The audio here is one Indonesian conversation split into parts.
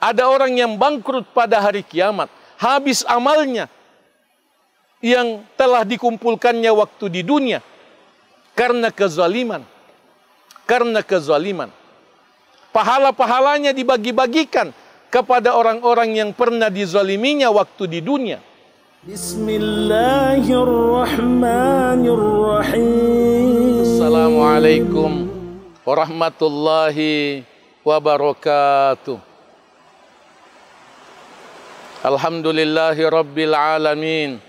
Ada orang yang bangkrut pada hari kiamat, habis amalnya yang telah dikumpulkannya waktu di dunia karena kezaliman. Karena kezaliman. Pahala-pahalanya dibagi-bagikan kepada orang-orang yang pernah dizaliminya waktu di dunia. Bismillahirrahmanirrahim. Assalamualaikum warahmatullahi wabarakatuh. الحمد لله رب العالمين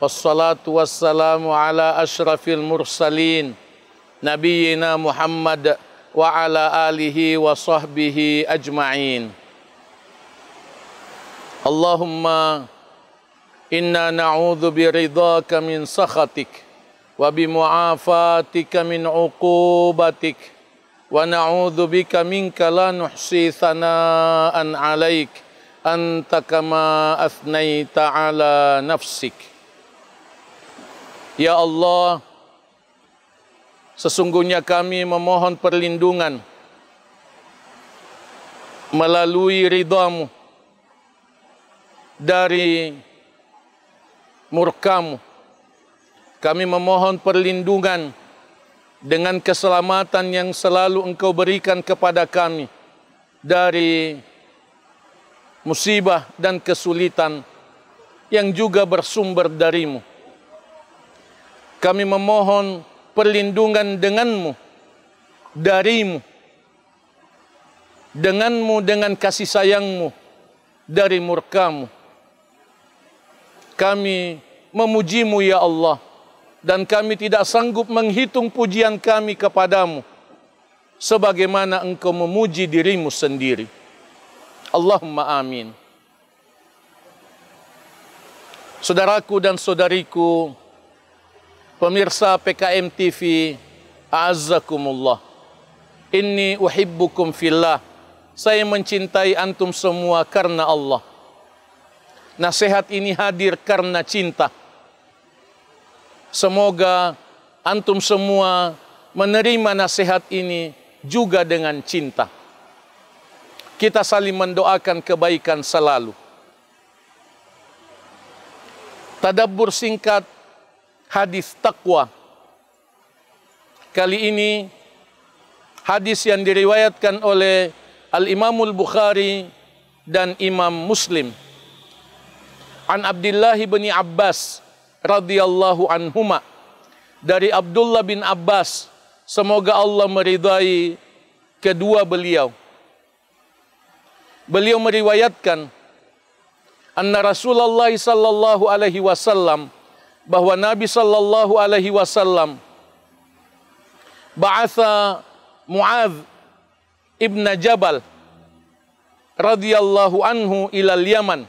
والصلاة والسلام على أشرف المرسلين نبينا محمد وعلى آله وصحبه أجمعين اللهم إنا نعوذ برضاك من سخطك وبمعافاتك من عقوبتك ونعوذ بك منك لا نحصي ثناء عليك anta kama asnaita ala nafsik. Ya Allah, sesungguhnya kami memohon perlindungan melalui ridhamu dari murkamu. Kami memohon perlindungan dengan keselamatan yang selalu engkau berikan kepada kami dari musibah dan kesulitan yang juga bersumber darimu. Kami memohon perlindungan denganmu, darimu, denganmu dengan kasih sayangmu, dari murkamu. Kami memujimu ya Allah dan kami tidak sanggup menghitung pujian kami kepadamu sebagaimana engkau memuji dirimu sendiri. Allahumma amin. Saudaraku dan saudariku, pemirsa PKM TV, a'azzakumullah. Inni uhibbukum fillah. Saya mencintai antum semua karena Allah. Nasihat ini hadir karena cinta. Semoga antum semua menerima nasihat ini juga dengan cinta. kita saling mendoakan kebaikan selalu. Tadabbur singkat hadis takwa. Kali ini hadis yang diriwayatkan oleh Al Imam Al Bukhari dan Imam Muslim. An Abdullah bin Abbas radhiyallahu anhuma dari Abdullah bin Abbas semoga Allah meridai kedua beliau. beliau meriwayatkan anna Rasulullah sallallahu alaihi wasallam bahwa Nabi sallallahu alaihi wasallam ba'atha Muadz ibn Jabal radhiyallahu anhu ila Yaman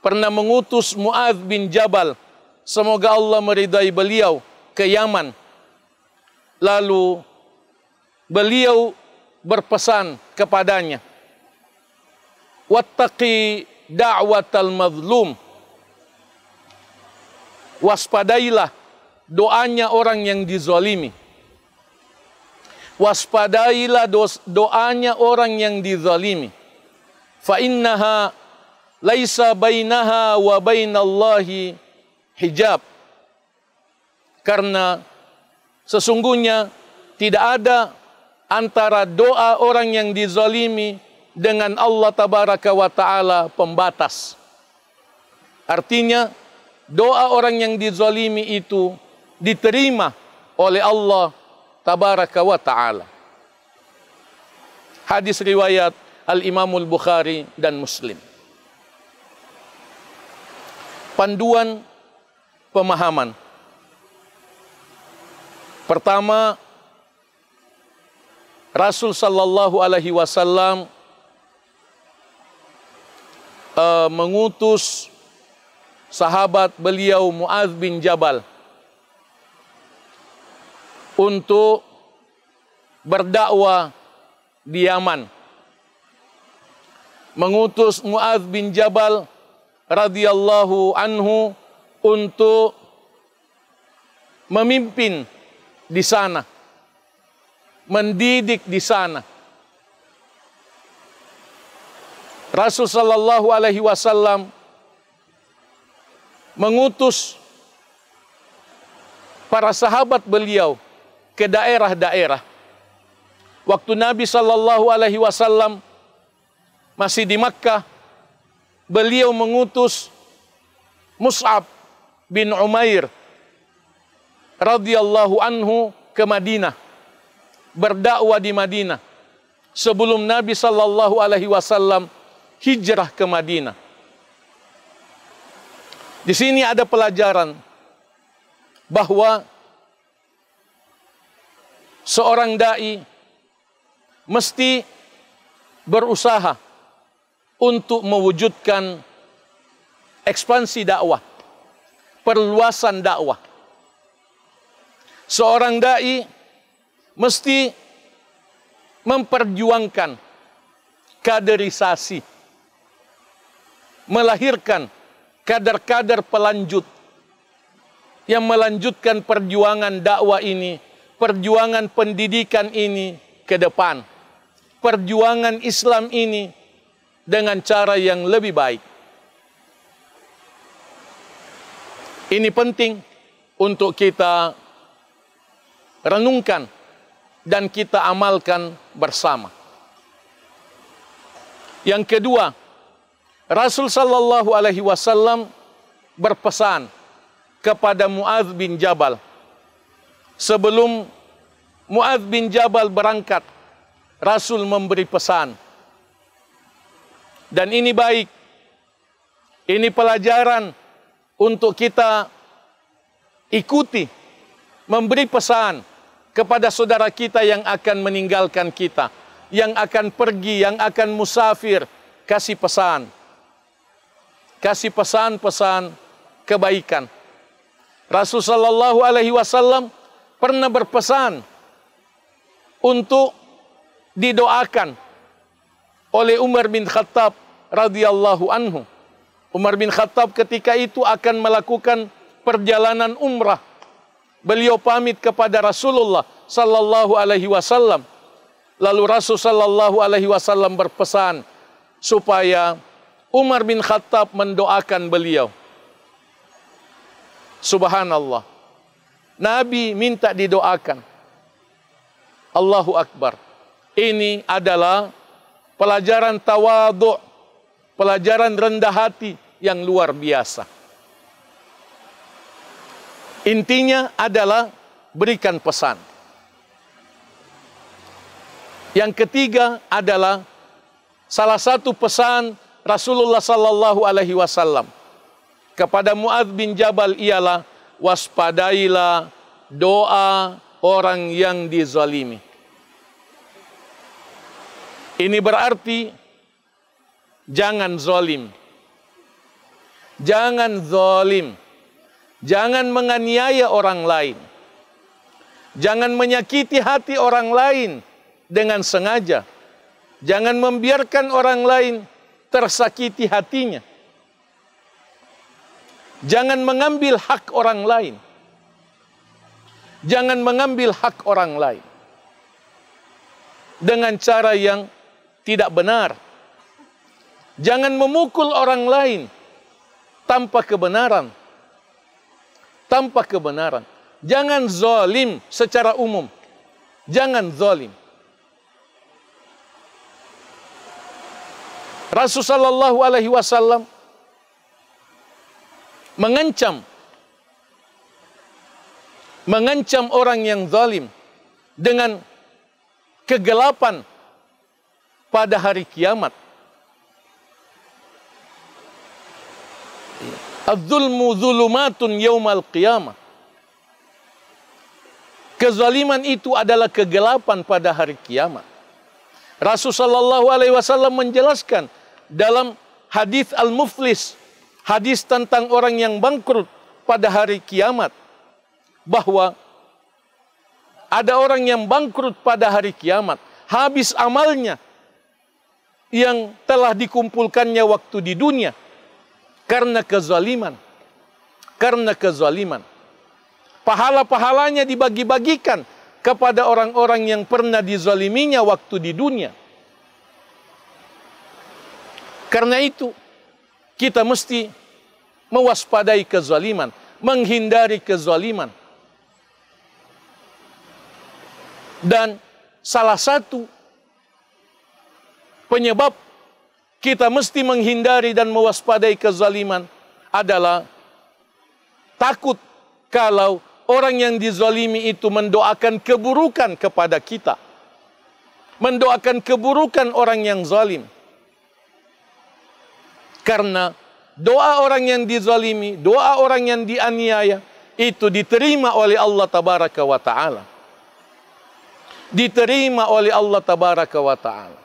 pernah mengutus Muadz bin Jabal semoga Allah meridai beliau ke Yaman lalu beliau berpesan kepadanya Wattaqi da'watal mazlum. Waspadailah doanya orang yang dizolimi. Waspadailah doanya orang yang dizolimi. Fa innaha laisa bainaha wa bainallahi hijab. Karena sesungguhnya tidak ada antara doa orang yang dizolimi dengan Allah tabaraka wa taala pembatas. Artinya doa orang yang dizalimi itu diterima oleh Allah tabaraka wa taala. Hadis riwayat Al-Imamul Bukhari dan Muslim. Panduan pemahaman. Pertama, Rasul sallallahu alaihi wasallam uh, mengutus sahabat beliau Muaz bin Jabal untuk berdakwah di Yaman. Mengutus Muaz bin Jabal radhiyallahu anhu untuk memimpin di sana, mendidik di sana Rasul Shallallahu Alaihi Wasallam mengutus para sahabat beliau ke daerah-daerah. Waktu Nabi Shallallahu Alaihi Wasallam masih di Makkah, beliau mengutus Mus'ab bin Umair radhiyallahu anhu ke Madinah berdakwah di Madinah sebelum Nabi Shallallahu alaihi wasallam hijrah ke Madinah. Di sini ada pelajaran bahwa seorang dai mesti berusaha untuk mewujudkan ekspansi dakwah, perluasan dakwah. Seorang dai mesti memperjuangkan kaderisasi melahirkan kader-kader pelanjut yang melanjutkan perjuangan dakwah ini, perjuangan pendidikan ini ke depan, perjuangan Islam ini dengan cara yang lebih baik. Ini penting untuk kita renungkan dan kita amalkan bersama. Yang kedua, Rasul Shallallahu Alaihi Wasallam berpesan kepada Muadz bin Jabal sebelum Muadz bin Jabal berangkat Rasul memberi pesan dan ini baik ini pelajaran untuk kita ikuti memberi pesan kepada saudara kita yang akan meninggalkan kita yang akan pergi yang akan musafir kasih pesan kasih pesan-pesan kebaikan. Rasul sallallahu Alaihi Wasallam pernah berpesan untuk didoakan oleh Umar bin Khattab radhiyallahu anhu. Umar bin Khattab ketika itu akan melakukan perjalanan umrah. Beliau pamit kepada Rasulullah sallallahu alaihi wasallam. Lalu Rasul sallallahu alaihi wasallam berpesan supaya Umar bin Khattab mendoakan beliau. Subhanallah. Nabi minta didoakan. Allahu Akbar. Ini adalah pelajaran tawadhu, pelajaran rendah hati yang luar biasa. Intinya adalah berikan pesan. Yang ketiga adalah salah satu pesan Rasulullah sallallahu alaihi wasallam kepada Muadz bin Jabal ialah waspadailah doa orang yang dizalimi. Ini berarti jangan zalim. Jangan zalim. Jangan menganiaya orang lain. Jangan menyakiti hati orang lain dengan sengaja. Jangan membiarkan orang lain tersakiti hatinya. Jangan mengambil hak orang lain. Jangan mengambil hak orang lain dengan cara yang tidak benar. Jangan memukul orang lain tanpa kebenaran. Tanpa kebenaran. Jangan zalim secara umum. Jangan zalim. Rasul sallallahu alaihi wasallam mengancam mengancam orang yang zalim dengan kegelapan pada hari kiamat. Az-zulmu zulumatun yaumal qiyamah. Kezaliman itu adalah kegelapan pada hari kiamat. Rasulullah Shallallahu alaihi wasallam menjelaskan dalam hadis al-muflis, hadis tentang orang yang bangkrut pada hari kiamat bahwa ada orang yang bangkrut pada hari kiamat, habis amalnya yang telah dikumpulkannya waktu di dunia karena kezaliman. Karena kezaliman. Pahala-pahalanya dibagi-bagikan kepada orang-orang yang pernah dizaliminya waktu di dunia. Karena itu kita mesti mewaspadai kezaliman, menghindari kezaliman. Dan salah satu penyebab kita mesti menghindari dan mewaspadai kezaliman adalah takut kalau orang yang dizalimi itu mendoakan keburukan kepada kita. Mendoakan keburukan orang yang zalim. Karena doa orang yang dizalimi, doa orang yang dianiaya, itu diterima oleh Allah Tabaraka wa Ta'ala. Diterima oleh Allah Tabaraka wa Ta'ala.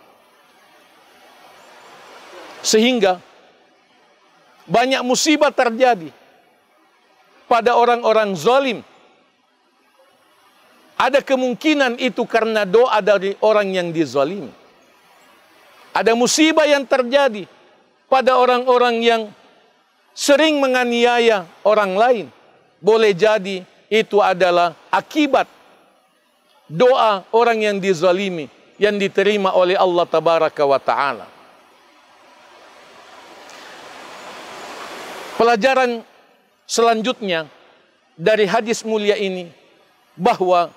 Sehingga banyak musibah terjadi pada orang-orang zalim. Ada kemungkinan itu karena doa dari orang yang dizalimi. Ada musibah yang terjadi pada orang-orang yang sering menganiaya orang lain. Boleh jadi itu adalah akibat doa orang yang dizalimi yang diterima oleh Allah tabaraka wa taala. Pelajaran selanjutnya dari hadis mulia ini bahwa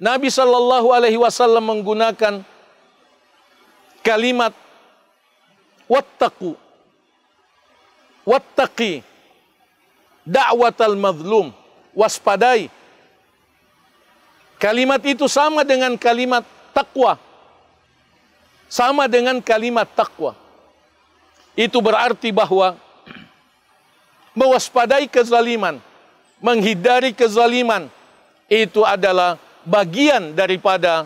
Nabi Shallallahu Alaihi Wasallam menggunakan kalimat wattaqu wattaqi da'watal mazlum waspadai kalimat itu sama dengan kalimat takwa sama dengan kalimat takwa itu berarti bahwa mewaspadai kezaliman menghindari kezaliman itu adalah bagian daripada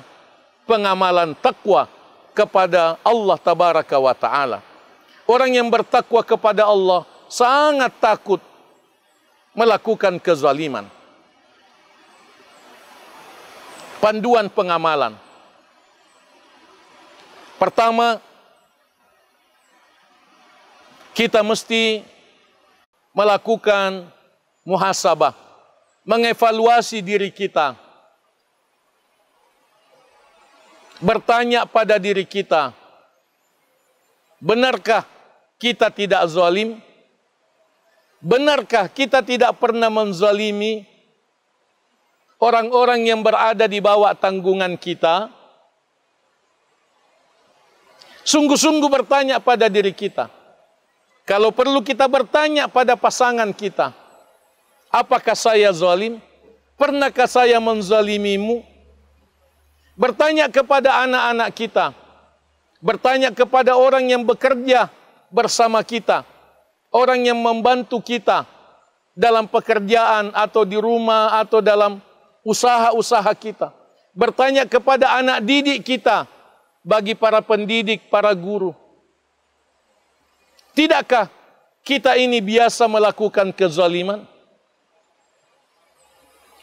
pengamalan takwa kepada Allah tabaraka wa taala Orang yang bertakwa kepada Allah sangat takut melakukan kezaliman. Panduan pengamalan. Pertama, kita mesti melakukan muhasabah, mengevaluasi diri kita, bertanya pada diri kita, benarkah kita tidak zalim? Benarkah kita tidak pernah menzalimi orang-orang yang berada di bawah tanggungan kita? Sungguh-sungguh bertanya pada diri kita. Kalau perlu kita bertanya pada pasangan kita. Apakah saya zalim? Pernahkah saya menzalimimu? Bertanya kepada anak-anak kita. Bertanya kepada orang yang bekerja bersama kita, orang yang membantu kita dalam pekerjaan atau di rumah atau dalam usaha-usaha kita. Bertanya kepada anak didik kita, bagi para pendidik, para guru. Tidakkah kita ini biasa melakukan kezaliman?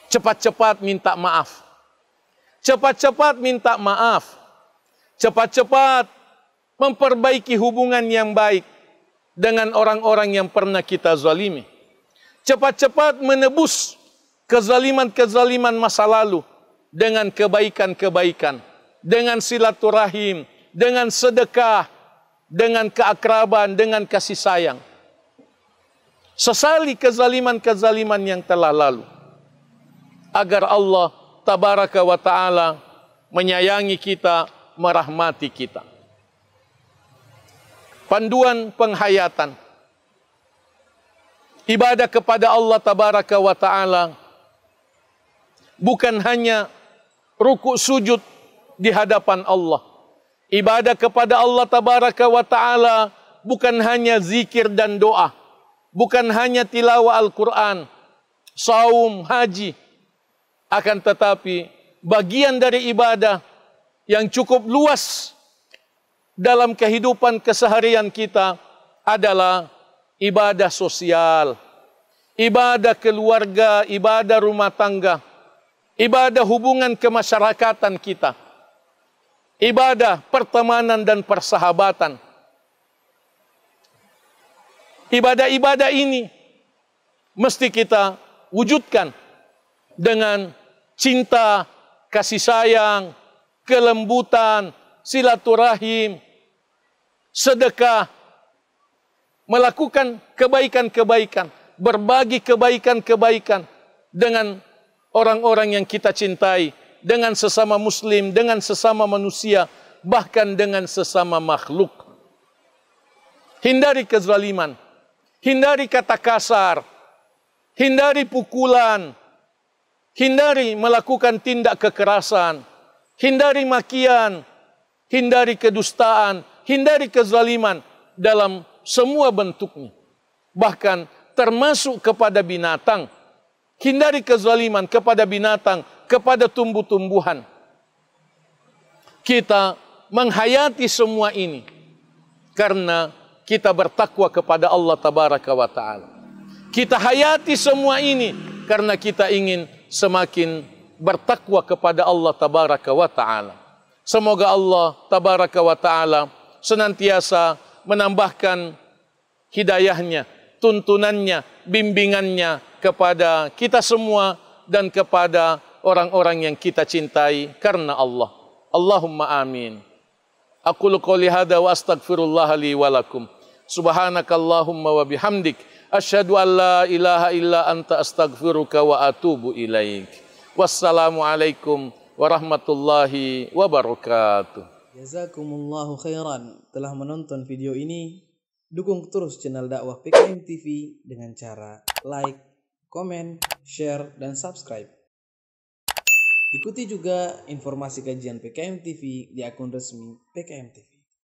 Cepat-cepat minta maaf. Cepat-cepat minta maaf. Cepat-cepat memperbaiki hubungan yang baik dengan orang-orang yang pernah kita zalimi. Cepat-cepat menebus kezaliman-kezaliman masa lalu dengan kebaikan-kebaikan, dengan silaturahim, dengan sedekah, dengan keakraban, dengan kasih sayang. Sesali kezaliman-kezaliman yang telah lalu. Agar Allah tabaraka wa ta'ala menyayangi kita, merahmati kita panduan penghayatan ibadah kepada Allah tabaraka wa taala bukan hanya ruku sujud di hadapan Allah ibadah kepada Allah tabaraka wa taala bukan hanya zikir dan doa bukan hanya tilawah Al-Qur'an saum haji akan tetapi bagian dari ibadah yang cukup luas dalam kehidupan keseharian kita adalah ibadah sosial, ibadah keluarga, ibadah rumah tangga, ibadah hubungan kemasyarakatan kita, ibadah pertemanan dan persahabatan. Ibadah-ibadah ini mesti kita wujudkan dengan cinta, kasih sayang, kelembutan, silaturahim, sedekah, melakukan kebaikan-kebaikan, berbagi kebaikan-kebaikan dengan orang-orang yang kita cintai, dengan sesama muslim, dengan sesama manusia, bahkan dengan sesama makhluk. Hindari kezaliman, hindari kata kasar, hindari pukulan, hindari melakukan tindak kekerasan, hindari makian, hindari kedustaan, hindari kezaliman dalam semua bentuknya. Bahkan termasuk kepada binatang. Hindari kezaliman kepada binatang, kepada tumbuh-tumbuhan. Kita menghayati semua ini karena kita bertakwa kepada Allah tabaraka wa taala. Kita hayati semua ini karena kita ingin semakin bertakwa kepada Allah tabaraka wa taala. Semoga Allah tabaraka wa taala senantiasa menambahkan hidayahnya, tuntunannya, bimbingannya kepada kita semua dan kepada orang-orang yang kita cintai karena Allah. Allahumma amin. Aku qouli hadza wa astaghfirullah li wa lakum. Subhanakallahumma wa bihamdik Asyadu an la ilaha illa anta astaghfiruka wa atubu ilaik. Wassalamualaikum warahmatullahi wabarakatuh. Jazakumullahu khairan telah menonton video ini. Dukung terus channel dakwah PKM TV dengan cara like, komen, share, dan subscribe. Ikuti juga informasi kajian PKM TV di akun resmi PKM TV.